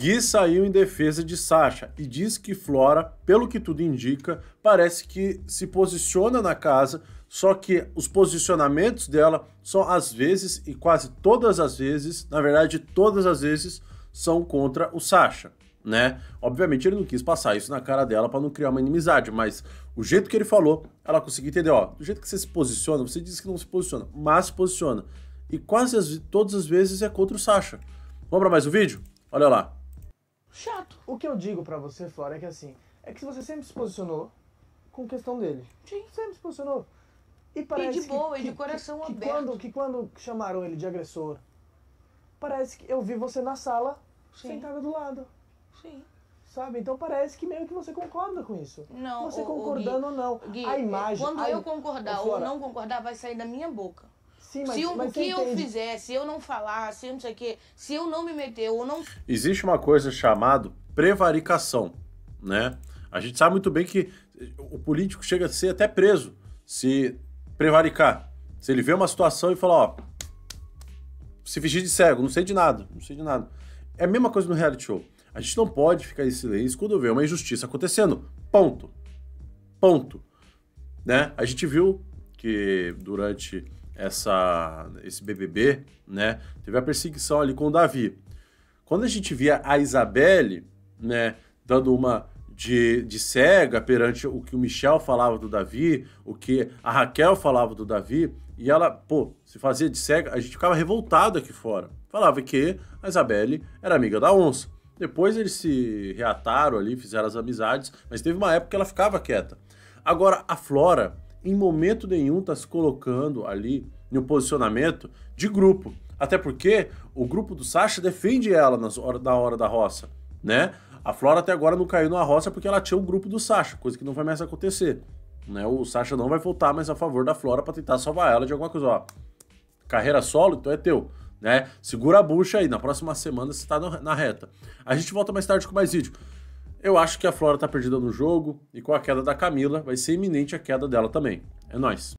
Gui saiu em defesa de Sasha e diz que Flora, pelo que tudo indica, parece que se posiciona na casa, só que os posicionamentos dela são às vezes e quase todas as vezes, na verdade todas as vezes, são contra o Sasha, né? Obviamente ele não quis passar isso na cara dela para não criar uma inimizade, mas o jeito que ele falou, ela conseguiu entender, ó, do jeito que você se posiciona, você diz que não se posiciona, mas se posiciona. E quase as, todas as vezes é contra o Sasha. Vamos para mais um vídeo? Olha lá chato. O que eu digo para você, Flora, é que assim, é que você sempre se posicionou com questão dele. Sim. Sempre se posicionou. E parece e de boa, que, e de coração que, aberto. Quando, que quando chamaram ele de agressor, parece que eu vi você na sala, Sim. sentada do lado. Sim. Sabe? Então parece que meio que você concorda com isso. Não. Você o, concordando o Gui, ou não. Gui, a imagem. Quando a, eu concordar ou não concordar, vai sair da minha boca. Sim, mas, se o, mas que eu entende. fizer, se eu não falar, se eu não sei o quê, se eu não me meter, eu não. Existe uma coisa chamada prevaricação, né? A gente sabe muito bem que o político chega a ser até preso se prevaricar. Se ele vê uma situação e falar, ó, se fingir de cego, não sei de nada, não sei de nada. É a mesma coisa no reality show. A gente não pode ficar em silêncio quando vê uma injustiça acontecendo. Ponto. Ponto. Né? A gente viu que durante essa, esse BBB, né? Teve a perseguição ali com o Davi. Quando a gente via a Isabelle, né, dando uma de, de cega perante o que o Michel falava do Davi, o que a Raquel falava do Davi, e ela, pô, se fazia de cega, a gente ficava revoltado aqui fora. Falava que a Isabelle era amiga da onça. Depois eles se reataram ali, fizeram as amizades, mas teve uma época que ela ficava quieta. Agora, a Flora, em momento nenhum está se colocando ali no posicionamento de grupo. Até porque o grupo do Sasha defende ela nas hora, na hora da roça, né? A Flora até agora não caiu na roça porque ela tinha o grupo do Sasha, coisa que não vai mais acontecer. Né? O Sasha não vai voltar mais a favor da Flora para tentar salvar ela de alguma coisa. Ó, carreira solo, então é teu. Né? Segura a bucha aí, na próxima semana você está na reta. A gente volta mais tarde com mais vídeo. Eu acho que a Flora tá perdida no jogo e com a queda da Camila vai ser iminente a queda dela também. É nós.